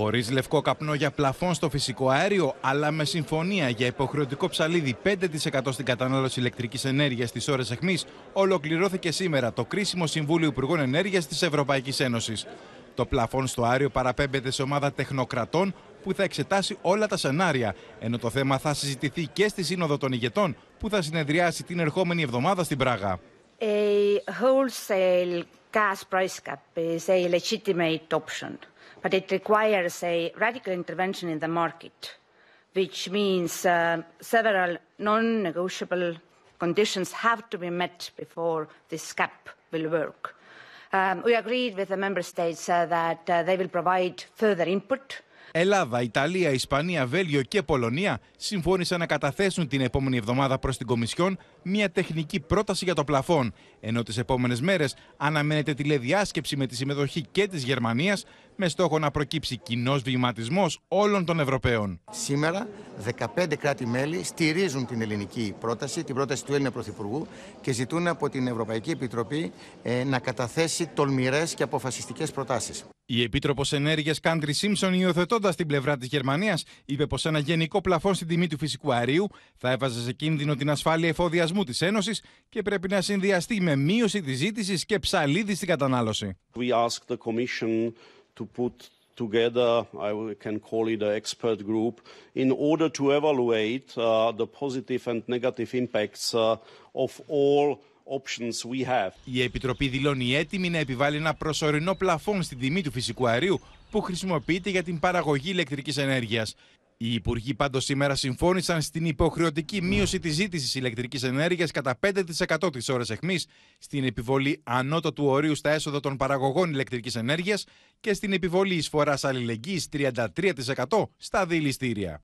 Χωρίς λευκό καπνό για πλαφόν στο φυσικό αέριο, αλλά με συμφωνία για υποχρεωτικό ψαλίδι 5% στην κατανάλωση ηλεκτρικής ενέργειας στις ώρες αιχμής, ολοκληρώθηκε σήμερα το κρίσιμο Συμβούλιο Υπουργών Ενέργειας της Ευρωπαϊκής Ένωσης. Το πλαφόν στο αέριο παραπέμπεται σε ομάδα τεχνοκρατών που θα εξετάσει όλα τα σενάρια, ενώ το θέμα θα συζητηθεί και στη Σύνοδο των Ηγετών που θα συνεδριάσει την ερχόμενη εβδομάδα στην Πράγα. A wholesale gas price cap is a legitimate option, but it requires a radical intervention in the market, which means uh, several non-negotiable conditions have to be met before this cap will work. Um, we agreed with the member states uh, that uh, they will provide further input Ελλάδα, Ιταλία, Ισπανία, Βέλγιο και Πολωνία συμφώνησαν να καταθέσουν την επόμενη εβδομάδα προς την Κομισιόν μια τεχνική πρόταση για το πλαφόν. Ενώ τις επόμενες μέρες αναμένεται τηλεδιάσκεψη με τη συμμετοχή και της Γερμανίας με στόχο να προκύψει κοινός βηματισμός όλων των Ευρωπαίων. Σήμερα, 15 κράτη-μέλη στηρίζουν την ελληνική πρόταση, την πρόταση του Έλληνα Πρωθυπουργού και ζητούν από την Ευρωπαϊκή Επιτροπή ε, να καταθέσει τολμηρές και αποφασιστικές προτάσεις. Η Επίτροπος Ενέργειας Κάντρι Σίμψον, υιοθετώντας την πλευρά της Γερμανίας, είπε πως ένα γενικό πλαφόν στην τιμή του φυσικού αερίου θα έβαζε σε κίνδυνο την ασφάλεια εφοδιασμού της Ένωσης και πρέπει να συνδυαστεί με μείωση της ζήτησης και ψαλίδι στην κατανάλωση. of all η Επιτροπή δηλώνει έτοιμη να επιβάλλει ένα προσωρινό πλαφόν στην τιμή του φυσικού αερίου που χρησιμοποιείται για την παραγωγή ηλεκτρικής ενέργειας. Οι υπουργοί πάντως σήμερα συμφώνησαν στην υποχρεωτική μείωση της ζήτησης ηλεκτρικής ενέργειας κατά 5% τη ώρα αιχμής, στην επιβολή ανώτατου ορίου στα έσοδα των παραγωγών ηλεκτρικής ενέργειας και στην επιβολή εισφοράς αλληλεγγύης 33% στα δηληστήρια.